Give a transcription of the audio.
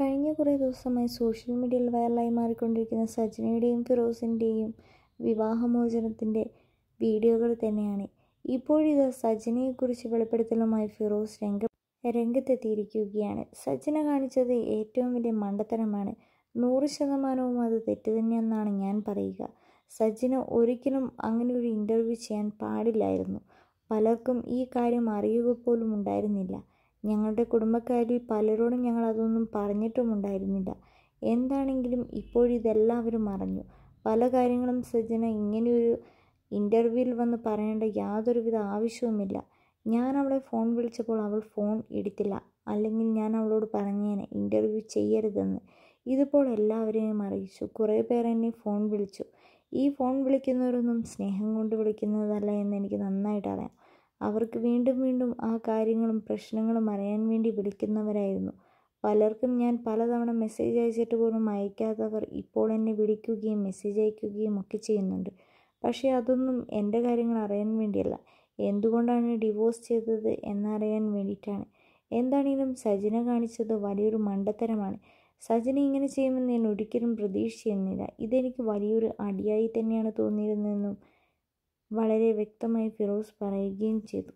കഴിഞ്ഞ കുറേ ദിവസമായി സോഷ്യൽ മീഡിയയിൽ വൈറലായി മാറിക്കൊണ്ടിരിക്കുന്ന സജനയുടെയും ഫിറോസിൻ്റെയും വിവാഹമോചനത്തിൻ്റെ വീഡിയോകൾ തന്നെയാണ് ഇപ്പോഴിത് സജനയെക്കുറിച്ച് വെളിപ്പെടുത്തലുമായി ഫിറോസ് രംഗ രംഗത്തെത്തിയിരിക്കുകയാണ് സജന കാണിച്ചത് ഏറ്റവും വലിയ മണ്ടത്തരമാണ് നൂറ് ശതമാനവും അത് തെറ്റ് തന്നെയെന്നാണ് ഞാൻ പറയുക സജിന ഒരിക്കലും അങ്ങനെ ഒരു ഇൻ്റർവ്യൂ ചെയ്യാൻ പാടില്ലായിരുന്നു പലർക്കും ഈ കാര്യം അറിയുക പോലും ഉണ്ടായിരുന്നില്ല ഞങ്ങളുടെ കുടുംബക്കാരിൽ പലരോടും ഞങ്ങൾ അതൊന്നും ഉണ്ടായിരുന്നില്ല എന്താണെങ്കിലും ഇപ്പോഴിതെല്ലാവരും അറിഞ്ഞു പല കാര്യങ്ങളും സജന ഇങ്ങനെയൊരു ഇൻ്റർവ്യൂവിൽ വന്ന് പറയേണ്ട യാതൊരുവിധ ആവശ്യവുമില്ല ഞാൻ അവളെ ഫോൺ വിളിച്ചപ്പോൾ അവൾ ഫോൺ എടുത്തില്ല അല്ലെങ്കിൽ ഞാൻ അവളോട് പറഞ്ഞേനെ ഇൻ്റർവ്യൂ ചെയ്യരുതെന്ന് ഇതിപ്പോൾ എല്ലാവരെയും അറിയിച്ചു കുറേ പേർ എന്നെ ഫോൺ വിളിച്ചു ഈ ഫോൺ വിളിക്കുന്നവരൊന്നും സ്നേഹം കൊണ്ട് വിളിക്കുന്നതല്ല എന്ന് എനിക്ക് നന്നായിട്ട് അറിയാം അവർക്ക് വീണ്ടും വീണ്ടും ആ കാര്യങ്ങളും പ്രശ്നങ്ങളും അറിയാൻ വേണ്ടി വിളിക്കുന്നവരായിരുന്നു പലർക്കും ഞാൻ പലതവണ മെസ്സേജ് അയച്ചിട്ട് പോലും അയക്കാത്തവർ ഇപ്പോൾ എന്നെ വിളിക്കുകയും മെസ്സേജ് അയക്കുകയും ഒക്കെ ചെയ്യുന്നുണ്ട് പക്ഷേ അതൊന്നും എൻ്റെ കാര്യങ്ങൾ അറിയാൻ വേണ്ടിയല്ല എന്തുകൊണ്ടാണ് ഡിവോഴ്സ് ചെയ്തത് എന്നറിയാൻ വേണ്ടിയിട്ടാണ് എന്താണെങ്കിലും സജിന കാണിച്ചത് വലിയൊരു മണ്ടത്തരമാണ് സജിന ഇങ്ങനെ ചെയ്യുമെന്ന് ഞാൻ ഒരിക്കലും പ്രതീക്ഷിച്ചിരുന്നില്ല ഇതെനിക്ക് വലിയൊരു അടിയായി തന്നെയാണ് തോന്നിയിരുന്നതെന്നും വളരെ വ്യക്തമായി ഫിറോസ് പറയുകയും ചെയ്തു